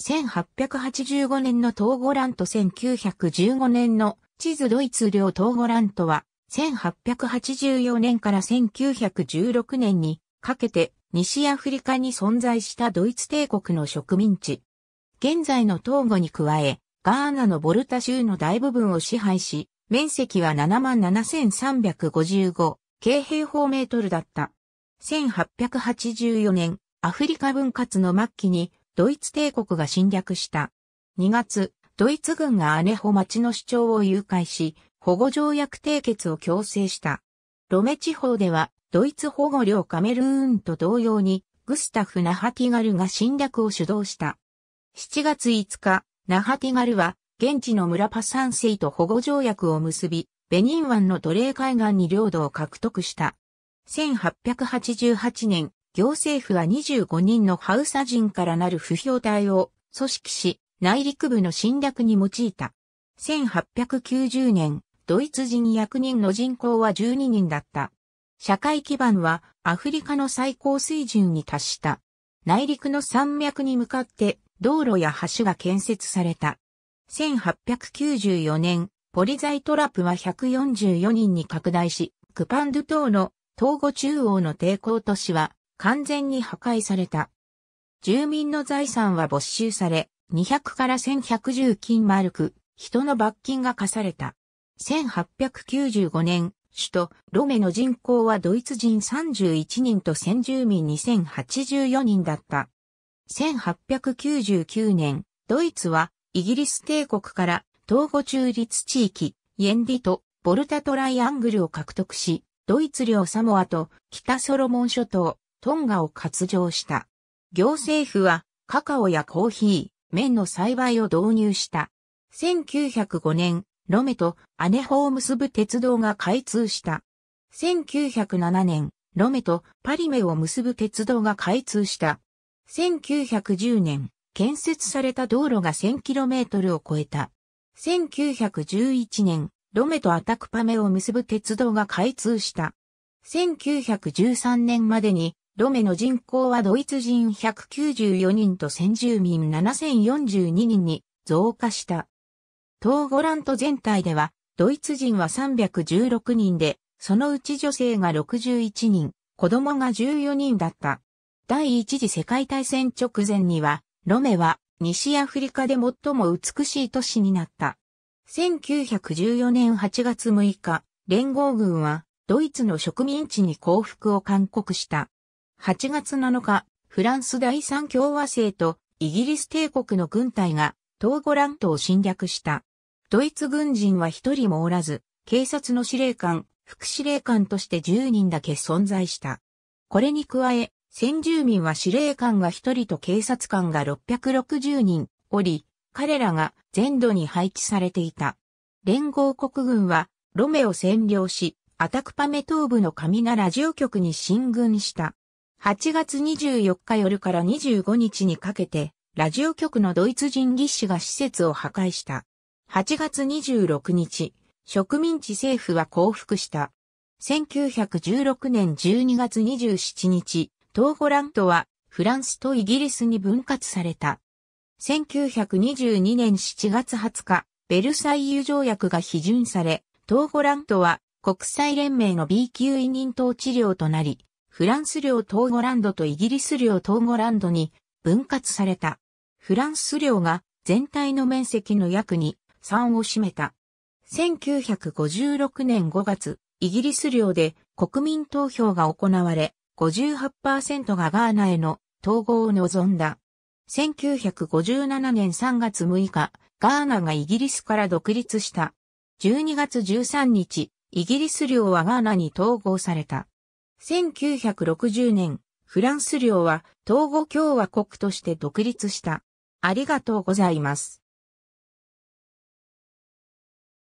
1885年の東ーラント1915年の地図ドイツ領東ーラントは、1884年から1916年にかけて西アフリカに存在したドイツ帝国の植民地。現在の東ーに加え、ガーナのボルタ州の大部分を支配し、面積は77,355京平方メートルだった。1884年、アフリカ分割の末期にドイツ帝国が侵略した。2月、ドイツ軍がアネホ町の主張を誘拐し、保護条約締結を強制した。ロメ地方では、ドイツ保護領カメルーンと同様に、グスタフ・ナハティガルが侵略を主導した。7月5日、ナハティガルは、現地の村パサンセイと保護条約を結び、ベニン湾の奴隷海岸に領土を獲得した。1888年、行政府は25人のハウサ人からなる不評隊を組織し、内陸部の侵略に用いた。1890年、ドイツ人役人の人口は12人だった。社会基盤はアフリカの最高水準に達した。内陸の山脈に向かって道路や橋が建設された。1894年、ポリザイトラップは144人に拡大し、クパンドゥ島の東後中央の抵抗都市は完全に破壊された。住民の財産は没収され、200から1110金マルク、人の罰金が課された。1895年、首都ロメの人口はドイツ人31人と先住民2084人だった。1899年、ドイツはイギリス帝国から東後中立地域、イエンディとボルタトライアングルを獲得し、ドイツ領サモアと北ソロモン諸島、トンガを割譲した。行政府はカカオやコーヒー、麺の栽培を導入した。1905年、ロメとアネホを結ぶ鉄道が開通した。1907年、ロメとパリメを結ぶ鉄道が開通した。1910年、建設された道路が 1000km を超えた。1911年、ロメとアタクパメを結ぶ鉄道が開通した。1913年までにロメの人口はドイツ人194人と先住民7042人に増加した。東ゴラント全体では、ドイツ人は316人で、そのうち女性が61人、子供が14人だった。第一次世界大戦直前には、ロメは西アフリカで最も美しい都市になった。1914年8月6日、連合軍はドイツの植民地に降伏を勧告した。8月7日、フランス第三共和制とイギリス帝国の軍隊が東ゴラントを侵略した。ドイツ軍人は一人もおらず、警察の司令官、副司令官として10人だけ存在した。これに加え、先住民は司令官が1人と警察官が660人おり、彼らが全土に配置されていた。連合国軍はロメを占領し、アタクパメ東部のカミナラジオ局に進軍した。8月24日夜から25日にかけて、ラジオ局のドイツ人技師が施設を破壊した。8月26日、植民地政府は降伏した。1916年12月27日、東ゴラントはフランスとイギリスに分割された。1922年7月20日、ベルサイユ条約が批准され、東ゴラントは国際連盟の B 級委任統治領となり、フランス領トーゴランドとイギリス領トーゴランドに分割された。フランス領が全体の面積の約2、3を占めた。1956年5月、イギリス領で国民投票が行われ、58%がガーナへの統合を望んだ。1957年3月6日、ガーナがイギリスから独立した。12月13日、イギリス領はガーナに統合された。1960年、フランス領は、東郷共和国として独立した。ありがとうございます。